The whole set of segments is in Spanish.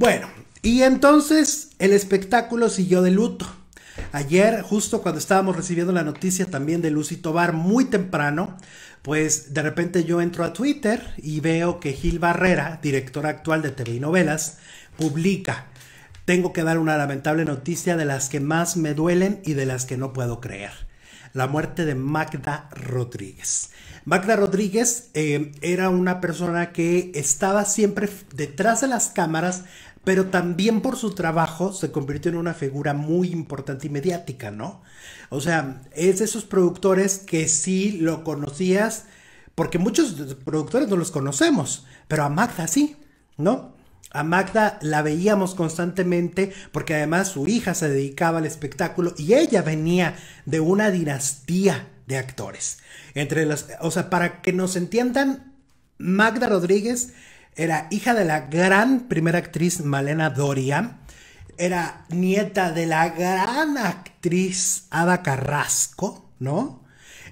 Bueno, y entonces el espectáculo siguió de luto. Ayer, justo cuando estábamos recibiendo la noticia también de Lucy Tobar muy temprano, pues de repente yo entro a Twitter y veo que Gil Barrera, director actual de Telenovelas, novelas, publica, tengo que dar una lamentable noticia de las que más me duelen y de las que no puedo creer. La muerte de Magda Rodríguez. Magda Rodríguez eh, era una persona que estaba siempre detrás de las cámaras pero también por su trabajo se convirtió en una figura muy importante y mediática, ¿no? O sea, es de esos productores que sí lo conocías, porque muchos productores no los conocemos, pero a Magda sí, ¿no? A Magda la veíamos constantemente porque además su hija se dedicaba al espectáculo y ella venía de una dinastía de actores. Entre las, o sea, para que nos entiendan, Magda Rodríguez era hija de la gran primera actriz Malena Doria. Era nieta de la gran actriz Ada Carrasco, ¿no?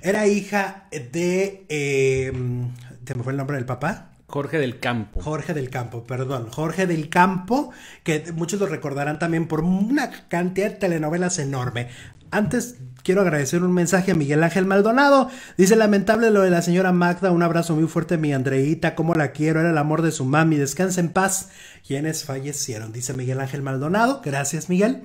Era hija de... Em, me fue el nombre del papá? Jorge del Campo. Jorge del Campo, perdón. Jorge del Campo, que muchos lo recordarán también por una cantidad de telenovelas enorme. Antes quiero agradecer un mensaje a Miguel Ángel Maldonado. Dice, lamentable lo de la señora Magda. Un abrazo muy fuerte mi Andreita. Como la quiero. Era el amor de su mami. Descansa en paz. Quienes fallecieron, dice Miguel Ángel Maldonado. Gracias, Miguel.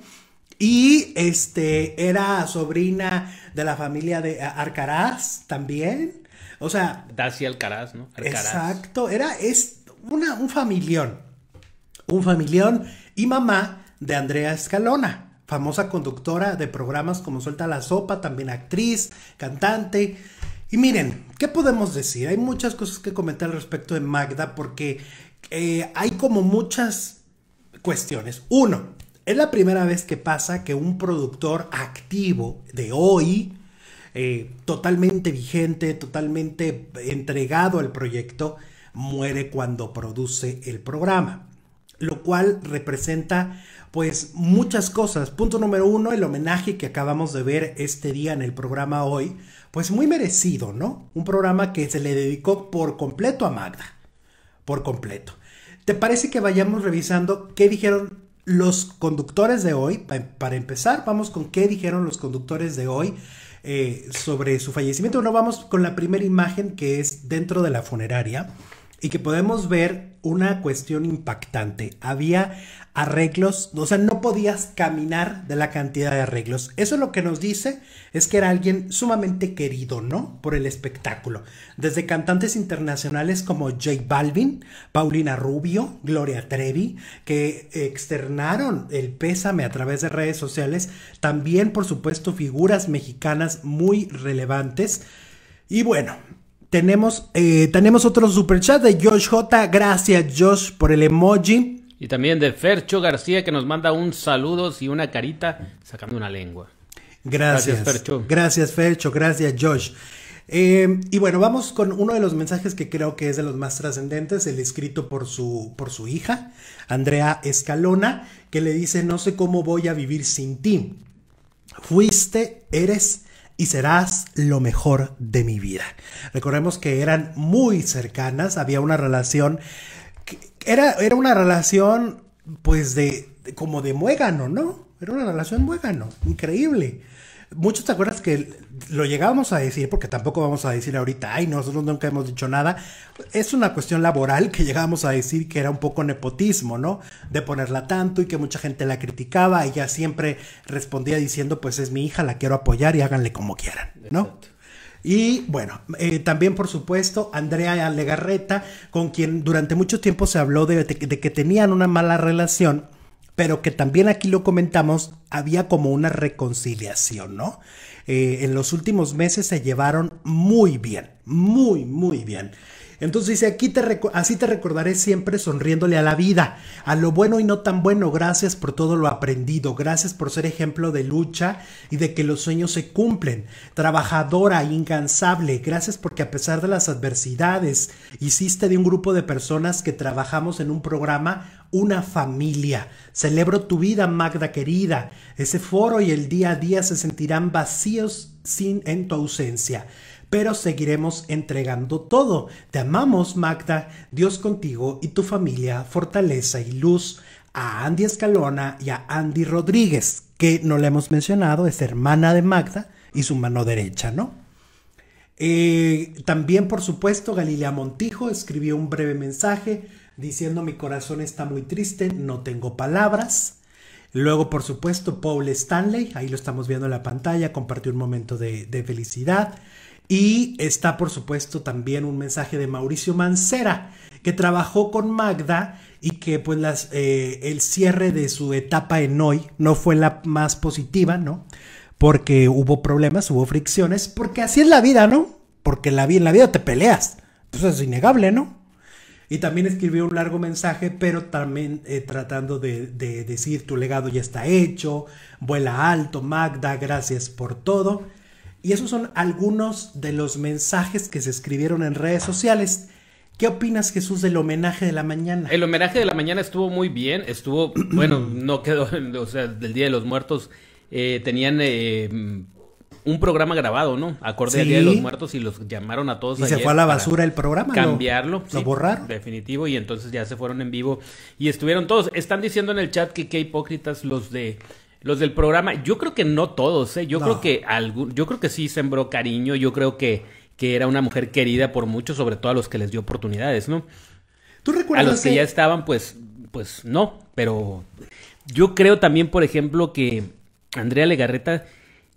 Y este era sobrina de la familia de eh, Arcaraz también. O sea. Dacia Alcaraz, ¿no? Exacto. Era es una, un familión. Un familión y mamá de Andrea Escalona famosa conductora de programas como Suelta la Sopa, también actriz, cantante. Y miren, ¿qué podemos decir? Hay muchas cosas que comentar al respecto de Magda porque eh, hay como muchas cuestiones. Uno, es la primera vez que pasa que un productor activo de hoy, eh, totalmente vigente, totalmente entregado al proyecto, muere cuando produce el programa, lo cual representa pues muchas cosas. Punto número uno, el homenaje que acabamos de ver este día en el programa hoy, pues muy merecido, ¿no? Un programa que se le dedicó por completo a Magda, por completo. ¿Te parece que vayamos revisando qué dijeron los conductores de hoy? para empezar, vamos con qué dijeron los conductores de hoy eh, sobre su fallecimiento. No, vamos con la primera imagen que es dentro de la funeraria y que podemos ver una cuestión impactante. Había arreglos, o sea, no podías caminar de la cantidad de arreglos. Eso lo que nos dice es que era alguien sumamente querido, ¿no? Por el espectáculo. Desde cantantes internacionales como Jake Balvin, Paulina Rubio, Gloria Trevi, que externaron el pésame a través de redes sociales. También, por supuesto, figuras mexicanas muy relevantes. Y bueno, tenemos, eh, tenemos otro superchat de Josh J. Gracias, Josh, por el emoji. Y también de Fercho García, que nos manda un saludo y una carita sacando una lengua. Gracias, gracias Fercho. Gracias, Fercho. Gracias, Josh. Eh, y bueno, vamos con uno de los mensajes que creo que es de los más trascendentes, el escrito por su, por su hija, Andrea Escalona, que le dice, no sé cómo voy a vivir sin ti. Fuiste, eres y serás lo mejor de mi vida. Recordemos que eran muy cercanas, había una relación, que era, era una relación pues de, como de muégano, ¿no? Era una relación muégano, increíble muchos te acuerdas que lo llegábamos a decir, porque tampoco vamos a decir ahorita, ay, nosotros nunca hemos dicho nada. Es una cuestión laboral que llegábamos a decir que era un poco nepotismo, ¿no? De ponerla tanto y que mucha gente la criticaba. Ella siempre respondía diciendo, pues es mi hija, la quiero apoyar y háganle como quieran, ¿no? Y bueno, eh, también por supuesto Andrea Legarreta, con quien durante mucho tiempo se habló de que tenían una mala relación pero que también aquí lo comentamos, había como una reconciliación, ¿no? Eh, en los últimos meses se llevaron muy bien, muy, muy bien. Entonces dice, aquí te así te recordaré siempre sonriéndole a la vida, a lo bueno y no tan bueno, gracias por todo lo aprendido, gracias por ser ejemplo de lucha y de que los sueños se cumplen, trabajadora, incansable, gracias porque a pesar de las adversidades, hiciste de un grupo de personas que trabajamos en un programa una familia. Celebro tu vida, Magda querida. Ese foro y el día a día se sentirán vacíos sin en tu ausencia pero seguiremos entregando todo. Te amamos, Magda, Dios contigo y tu familia, fortaleza y luz. A Andy Escalona y a Andy Rodríguez, que no le hemos mencionado, es hermana de Magda y su mano derecha, ¿no? Eh, también, por supuesto, Galilea Montijo escribió un breve mensaje diciendo mi corazón está muy triste, no tengo palabras. Luego, por supuesto, Paul Stanley, ahí lo estamos viendo en la pantalla, compartió un momento de, felicidad. Y está, por supuesto, también un mensaje de Mauricio Mancera, que trabajó con Magda y que pues las, eh, el cierre de su etapa en hoy no fue la más positiva, ¿no? Porque hubo problemas, hubo fricciones, porque así es la vida, ¿no? Porque la, en la vida te peleas. Pues, eso es innegable, ¿no? Y también escribió un largo mensaje, pero también eh, tratando de, decir tu legado ya está hecho, vuela alto, Magda, gracias por todo. Y esos son algunos de los mensajes que se escribieron en redes sociales. ¿Qué opinas, Jesús, del homenaje de la mañana? El homenaje de la mañana estuvo muy bien, estuvo, bueno, no quedó, o sea, del Día de los Muertos eh, tenían eh, un programa grabado, ¿no? Acorde al Día de los Muertos y los llamaron a todos. Y se fue a la basura el programa. Cambiarlo. Lo, borraron. Definitivo, y entonces ya se fueron en vivo y estuvieron todos. Están diciendo en el chat que qué hipócritas los de los del programa. Yo creo que no todos, ¿eh? Yo creo que algún, yo creo que sí sembró cariño, yo creo que, que era una mujer querida por muchos, sobre todo a los que les dio oportunidades, ¿no? ¿Tú recuerdas? A los que ya estaban, pues, pues no, pero yo creo también, por ejemplo, que Andrea Legarreta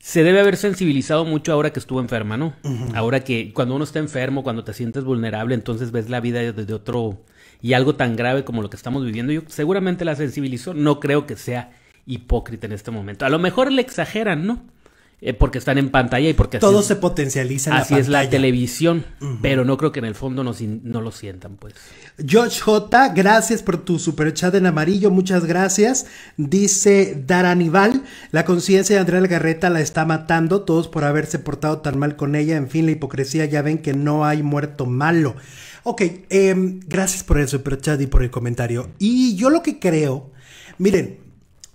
se debe haber sensibilizado mucho ahora que estuvo enferma, ¿no? Ahora que cuando uno está enfermo, cuando te sientes vulnerable, entonces ves la vida desde otro y algo tan grave como lo que estamos viviendo. Yo seguramente la sensibilizó, no creo que sea hipócrita en este momento. A lo mejor le exageran, ¿no? Eh, porque están en pantalla y porque... Todo se potencializa en Así es la televisión, pero no creo que en el fondo no, no lo sientan, pues. George J, gracias por tu super chat en amarillo, muchas gracias. Dice Daranival, la conciencia de Andrea Garreta la está matando, todos por haberse portado tan mal con ella, en fin, la hipocresía, ya ven que no hay muerto malo. Ok, em, gracias por el super chat y por el comentario. Y yo lo que creo, miren,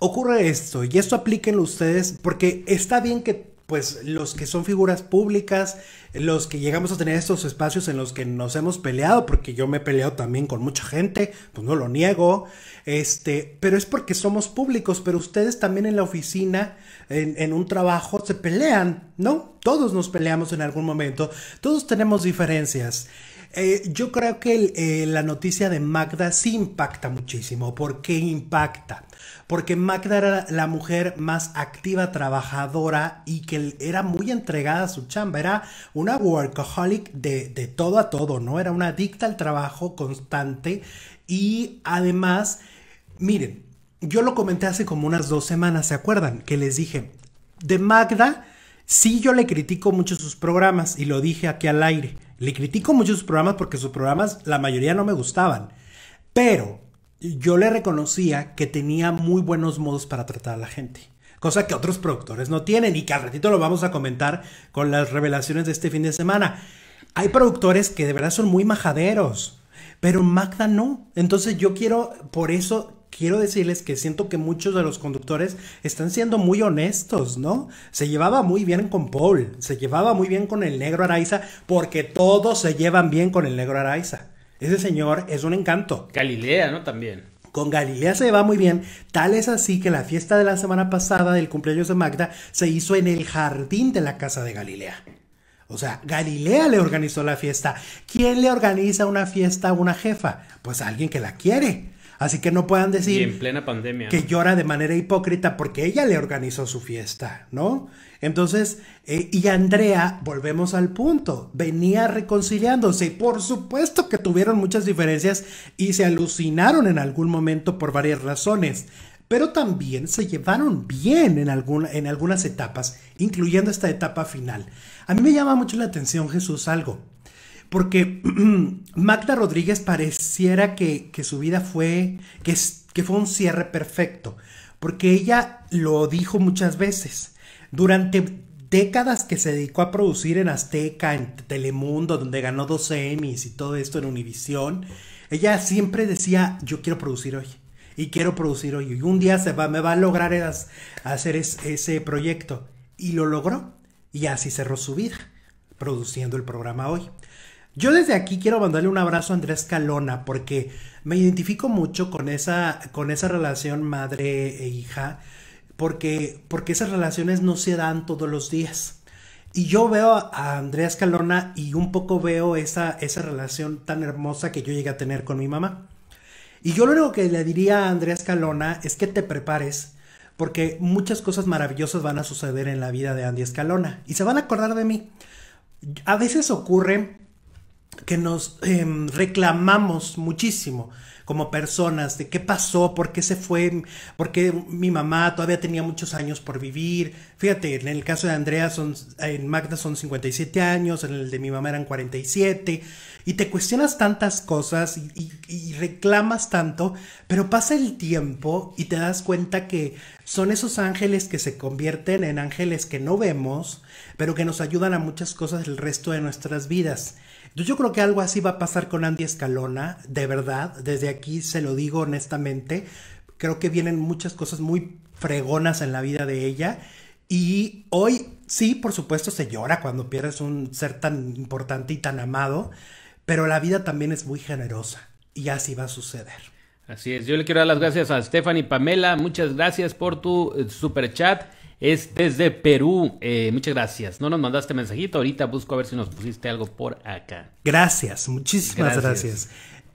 ocurre esto, y esto aplíquenlo ustedes, porque está bien que pues los que son figuras públicas, los que llegamos a tener estos espacios en los que nos hemos peleado, porque yo me he peleado también con mucha gente, pues no lo niego, este, pero es porque somos públicos, pero ustedes también en la oficina, en, en un trabajo, se pelean, ¿no? Todos nos peleamos en algún momento, todos tenemos diferencias. Eh, yo creo que eh, la noticia de Magda sí impacta muchísimo. ¿Por qué impacta? Porque Magda era la mujer más activa, trabajadora y que era muy entregada a su chamba. Era una workaholic de, de todo a todo, ¿no? Era una adicta al trabajo constante y además, miren, yo lo comenté hace como unas dos semanas, ¿se acuerdan? Que les dije, de Magda, sí yo le critico mucho sus programas y lo dije aquí al aire. Le critico mucho sus programas porque sus programas, la mayoría no me gustaban. Pero yo le reconocía que tenía muy buenos modos para tratar a la gente. Cosa que otros productores no tienen y que al ratito lo vamos a comentar con las revelaciones de este fin de semana. Hay productores que de verdad son muy majaderos, pero Magda no. Entonces yo quiero por eso quiero decirles que siento que muchos de los conductores están siendo muy honestos, ¿no? Se llevaba muy bien con Paul, se llevaba muy bien con el negro Araiza, porque todos se llevan bien con el negro Araiza. Ese señor es un encanto. Galilea, ¿no? También. Con Galilea se va muy bien. Tal es así que la fiesta de la semana pasada del cumpleaños de Magda se hizo en el jardín de la casa de Galilea. O sea, Galilea le organizó la fiesta. ¿Quién le organiza una fiesta a una jefa? Pues alguien que la quiere. Así que no puedan decir en plena pandemia. que llora de manera hipócrita porque ella le organizó su fiesta, ¿no? Entonces, eh, y Andrea, volvemos al punto, venía reconciliándose. Por supuesto que tuvieron muchas diferencias y se alucinaron en algún momento por varias razones, pero también se llevaron bien en, en algunas etapas, incluyendo esta etapa final. A mí me llama mucho la atención, Jesús, algo porque Magda Rodríguez pareciera que, su vida fue, que, que fue un cierre perfecto, porque ella lo dijo muchas veces, durante décadas que se dedicó a producir en Azteca, en Telemundo, donde ganó dos Emmys y todo esto en Univisión, ella siempre decía, yo quiero producir hoy y quiero producir hoy. Y un día se va, me va a lograr hacer ese proyecto. Y lo logró. Y así cerró su vida, produciendo el programa hoy. Yo desde aquí quiero mandarle un abrazo a Andrés Escalona porque me identifico mucho con esa, con esa relación madre e hija, porque, porque esas relaciones no se dan todos los días. Y yo veo a Andrea Escalona y un poco veo esa, esa relación tan hermosa que yo llegué a tener con mi mamá. Y yo lo único que le diría a Andrés Calona es que te prepares porque muchas cosas maravillosas van a suceder en la vida de Andrés Escalona y se van a acordar de mí. A veces ocurre que nos em, reclamamos muchísimo como personas de qué pasó, por qué se fue, por qué mi mamá todavía tenía muchos años por vivir. Fíjate, en el caso de Andrea son, en Magda son 57 años, en el de mi mamá eran 47, y te cuestionas tantas cosas y, y reclamas tanto, pero pasa el tiempo y te das cuenta que son esos ángeles que se convierten en ángeles que no vemos, pero que nos ayudan a muchas cosas el resto de nuestras vidas. Yo creo que algo así va a pasar con Andy Escalona, de verdad, desde aquí se lo digo honestamente, creo que vienen muchas cosas muy fregonas en la vida de ella y hoy sí, por supuesto, se llora cuando pierdes un ser tan importante y tan amado, pero la vida también es muy generosa y así va a suceder. Así es, yo le quiero dar las gracias a Stephanie Pamela, muchas gracias por tu eh, super chat es desde Perú. Eh, muchas gracias. No nos mandaste mensajito, ahorita busco a ver si nos pusiste algo por acá. Gracias, muchísimas gracias.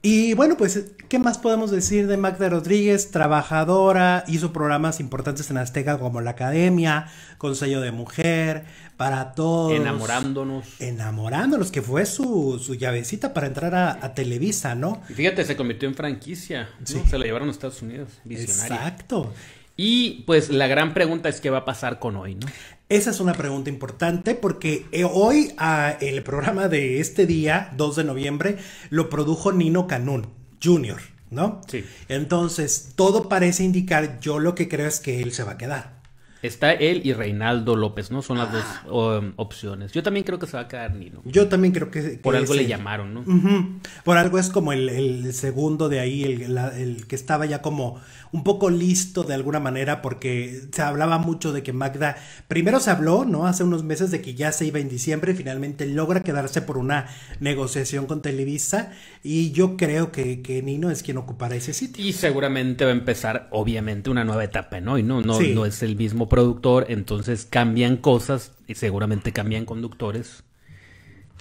Y bueno, pues, ¿qué más podemos decir de Magda Rodríguez? Trabajadora, hizo programas importantes en Azteca como La Academia, Consejo de Mujer, para todos. Enamorándonos. Enamorándonos, que fue su, su llavecita para entrar a, Televisa, ¿no? Y fíjate, se convirtió en franquicia. Se la llevaron a Estados Unidos. Visionaria. Exacto. Y pues la gran pregunta es qué va a pasar con hoy, ¿no? Esa es una pregunta importante porque eh, hoy el programa de este día, 2 de noviembre, lo produjo Nino Canún Jr., ¿no? Sí. Entonces, todo parece indicar, yo lo que creo es que él se va a quedar. Está él y Reinaldo López, ¿no? Son las dos ah. em, opciones. Yo también creo que se va a quedar Nino. Yo también creo que... Por algo le llamaron, ¿no? Por algo es como el, segundo de ahí, el, que estaba ya como un poco listo de alguna manera, porque se hablaba mucho de que Magda... Primero se habló, ¿no? Hace unos meses de que ya se iba en diciembre, y finalmente logra quedarse por una negociación con Televisa, y yo creo que, que Nino es quien ocupará ese sitio. Y seguramente va a empezar, obviamente, una nueva etapa, ¿no? Y no, no, no es el mismo productor, entonces cambian cosas, y seguramente cambian conductores,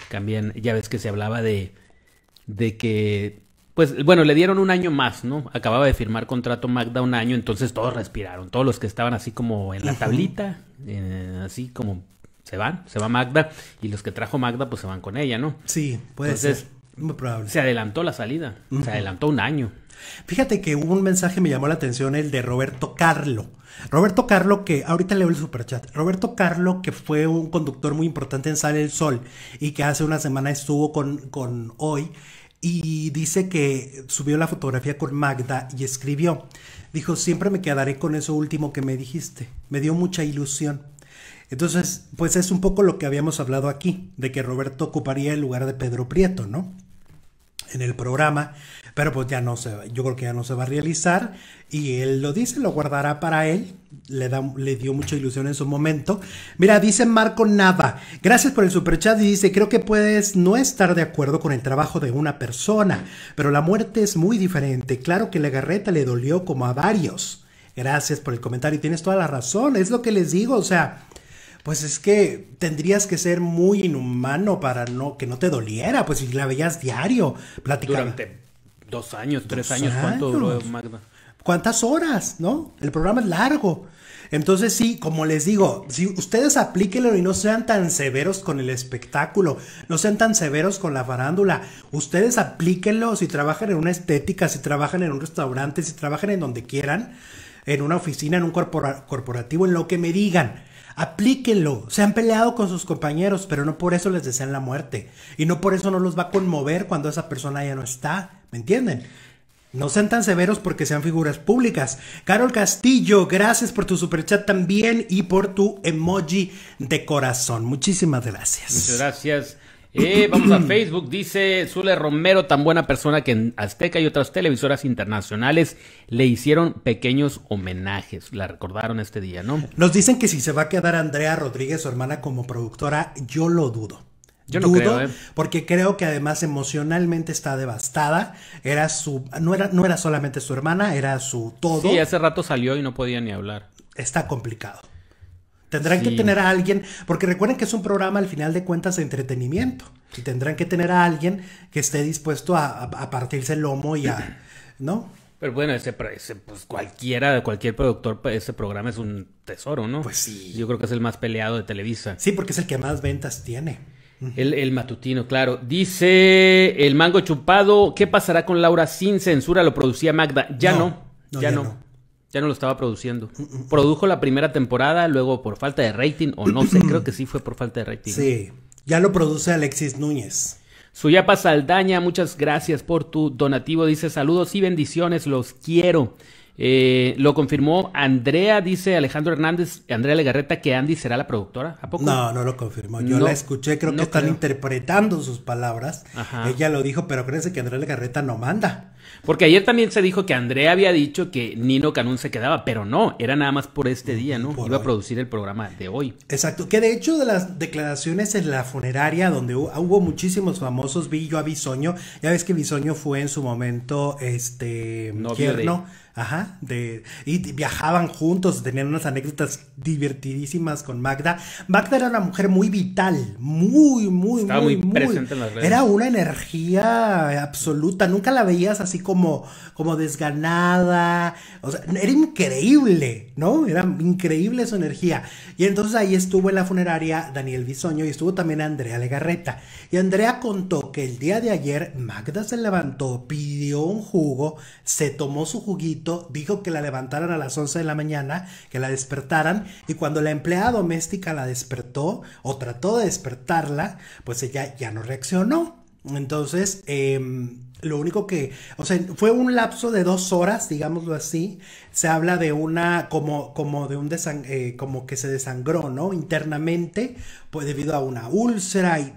cambian, ya ves que se hablaba de, de que, pues bueno, le dieron un año más, ¿no? Acababa de firmar contrato Magda un año, entonces todos respiraron, todos los que estaban así como en la tablita, eh, así como se van, se va Magda, y los que trajo Magda pues se van con ella, ¿no? Sí, puede entonces, ser. Muy probable. Se adelantó la salida, se adelantó un año. Fíjate que hubo un mensaje me llamó la atención, el de Roberto Carlo. Roberto Carlo, que ahorita leo el superchat. Roberto Carlo, que fue un conductor muy importante en Sale el Sol y que hace una semana estuvo con, con hoy y dice que subió la fotografía con Magda y escribió. Dijo, siempre me quedaré con eso último que me dijiste. Me dio mucha ilusión. Entonces, pues es un poco lo que habíamos hablado aquí, de que Roberto ocuparía el lugar de Pedro Prieto, ¿no? en el programa, pero pues ya no se va, yo creo que ya no se va a realizar y él lo dice, lo guardará para él, le, da, le dio mucha ilusión en su momento. Mira, dice Marco Nava, gracias por el superchat y dice, creo que puedes no estar de acuerdo con el trabajo de una persona, pero la muerte es muy diferente, claro que la garreta le dolió como a varios. Gracias por el comentario, tienes toda la razón, es lo que les digo, o sea, pues es que tendrías que ser muy inhumano para no que no te doliera, pues si la veías diario, platicando. Durante dos años, tres años, ¿cuánto duró Magda? ¿Cuántas horas, no? El programa es largo. Entonces sí, como les digo, si ustedes aplíquenlo y no sean tan severos con el espectáculo, no sean tan severos con la farándula, ustedes aplíquenlo si trabajan en una estética, si trabajan en un restaurante, si trabajan en donde quieran, en una oficina, en un corporativo, en lo que me digan aplíquenlo. Se han peleado con sus compañeros, pero no por eso les desean la muerte. Y no por eso no los va a conmover cuando esa persona ya no está. ¿Me entienden? No sean tan severos porque sean figuras públicas. Carol Castillo, gracias por tu superchat también y por tu emoji de corazón. Muchísimas gracias. Muchas gracias. Eh, vamos a Facebook, dice Zule Romero, tan buena persona que en Azteca y otras televisoras internacionales le hicieron pequeños homenajes. La recordaron este día, ¿no? Nos dicen que si se va a quedar Andrea Rodríguez, su hermana, como productora, yo lo dudo. Yo no creo, ¿eh? porque creo que además emocionalmente está devastada. Era su, no era, no era solamente su hermana, era su todo. Sí, hace rato salió y no podía ni hablar. Está complicado. Tendrán que tener a alguien, porque recuerden que es un programa al final de cuentas de entretenimiento, y tendrán que tener a alguien que esté dispuesto a, partirse el lomo y a, ¿no? Pero bueno, ese, pues cualquiera, cualquier productor, pues, ese programa es un tesoro, ¿no? Pues sí. Yo creo que es el más peleado de Televisa. Sí, porque es el que más ventas tiene. El, matutino, claro. Dice el mango chupado, ¿qué pasará con Laura sin censura? Lo producía Magda. Ya no, ya, no. Ya no lo estaba produciendo. Produjo la primera temporada, luego por falta de rating, o no sé, creo que sí fue por falta de rating. Sí, ya lo produce Alexis Núñez. Suyapa Saldaña, muchas gracias por tu donativo. Dice saludos y bendiciones, los quiero. Eh, lo confirmó Andrea, dice Alejandro Hernández, Andrea Legarreta, que Andy será la productora. ¿A poco? No, no lo confirmó. Yo la escuché, creo que están interpretando sus palabras. Ella lo dijo, pero créanse que Andrea Legarreta no manda. Porque ayer también se dijo que Andrea había dicho que Nino Canún se quedaba, pero no, era nada más por este mm, día, ¿no? Iba a producir el programa de hoy. Exacto, que de hecho de las declaraciones en la funeraria donde ah, hubo muchísimos famosos, vi yo a Bisoño, ya ves que Bisoño fue en su momento, este, tierno, Ajá, de, y viajaban juntos, tenían unas anécdotas divertidísimas con Magda. Magda era una mujer muy vital, muy, muy, muy, muy Era una energía absoluta, nunca la veías así como, como desganada, o era increíble, ¿no? Era increíble su energía. Y entonces ahí estuvo en la funeraria Daniel Bisoño y estuvo también Andrea Legarreta. Y Andrea contó que el día de ayer Magda se levantó, pidió un jugo, se tomó su juguito, dijo que la levantaran a las 11 de la mañana, que la despertaran, y cuando la empleada doméstica la despertó o trató de despertarla, pues ella ya no reaccionó. Entonces, em, lo único que, o sea, fue un lapso de dos horas, digámoslo así. Se habla de una, como, como de un eh, como que se desangró, ¿no? Internamente, pues debido a una úlcera y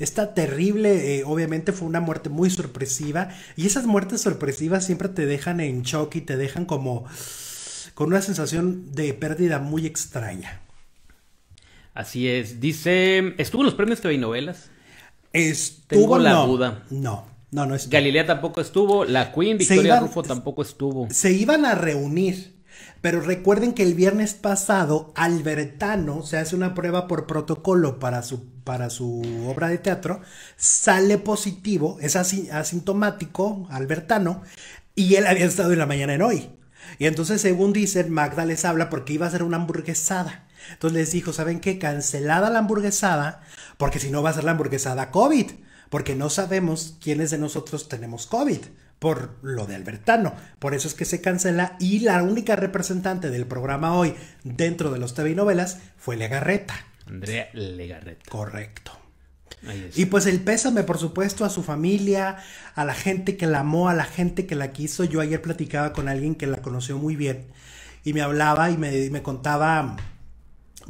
esta terrible, eh, obviamente fue una muerte muy sorpresiva y esas muertes sorpresivas siempre te dejan en shock y te dejan como con una sensación de pérdida muy extraña. Así es. Dice, ¿estuvo en los premios TV novelas? Estuvo la no, duda. No, no, no Galilea tampoco estuvo, la Queen, Victoria Rufo tampoco estuvo. Se iban a reunir pero recuerden que el viernes pasado Albertano se hace una prueba por protocolo para su, para su obra de teatro, sale positivo, es asintomático, Albertano, y él había estado en la mañana en hoy. Y entonces, según dicen, Magda les habla porque iba a hacer una hamburguesada. Entonces les dijo, ¿saben qué? Cancelada la hamburguesada, porque si no va a ser la hamburguesada COVID, porque no sabemos quiénes de nosotros tenemos COVID por lo de Albertano. Por eso es que se cancela y la única representante del programa hoy dentro de los TV novelas fue Legarreta. Andrea Legarreta. Correcto. Y pues el pésame, por supuesto, a su familia, a la gente que la amó, a la gente que la quiso. Yo ayer platicaba con alguien que la conoció muy bien y me hablaba y me, me contaba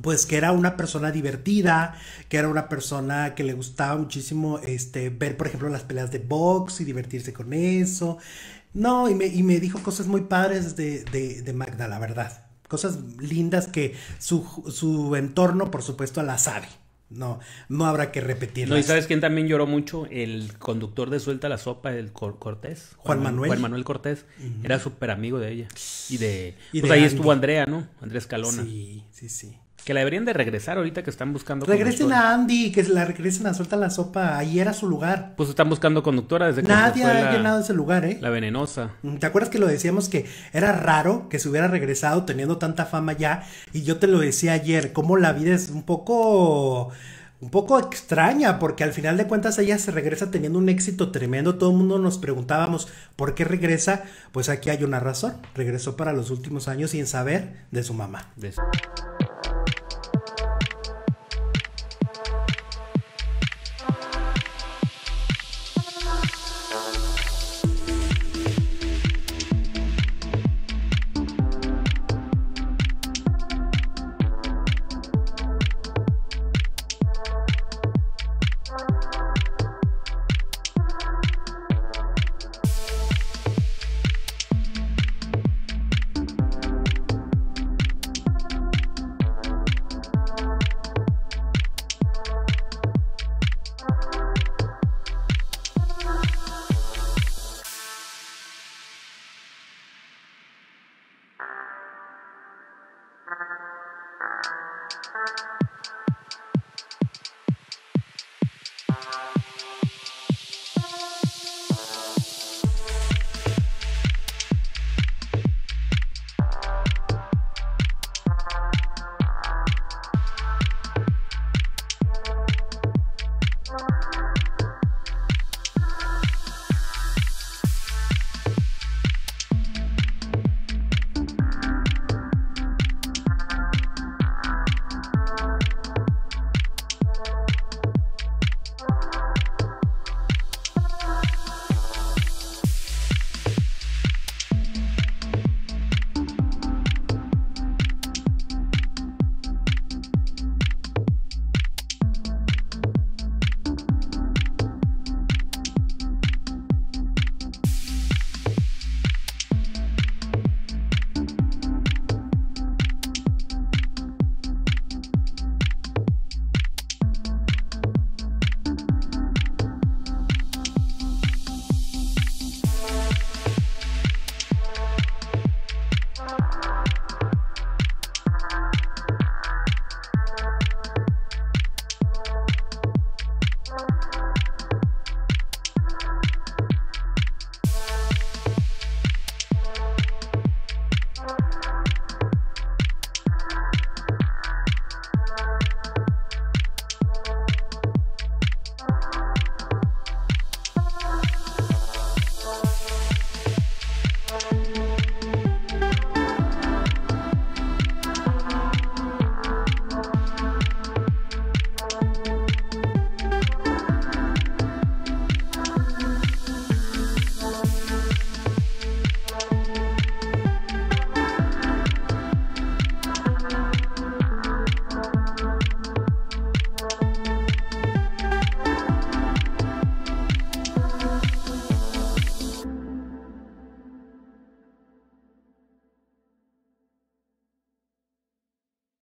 pues que era una persona divertida, que era una persona que le gustaba muchísimo este, ver, por ejemplo, las peleas de box y divertirse con eso. No, y me, dijo cosas muy padres de, de, Magda, la verdad. Cosas lindas que su, su entorno, por supuesto, la sabe. No, no habrá que repetirlo. No, y sabes quién también lloró mucho, el conductor de Suelta la Sopa, el Cortés. Juan, Manuel. Juan Manuel Cortés. Era súper amigo de ella. Y de. pues ahí estuvo Andrea, ¿no? Andrés Calona. Sí, sí, sí. Que la deberían de regresar ahorita que están buscando. Regresen a Andy, que la regresen a suelta la sopa. Ahí era su lugar. Pues están buscando conductora desde que Nadie ha llenado ese lugar, ¿eh? La venenosa. Mm, ¿Te acuerdas que lo decíamos que era raro que se hubiera regresado teniendo tanta fama ya? Y yo te lo decía ayer, como la vida es un poco un poco extraña, porque al final de cuentas ella se regresa teniendo un éxito tremendo. Todo el mundo nos preguntábamos por qué regresa. Pues aquí hay una razón. Regresó para los últimos años sin saber de su mamá.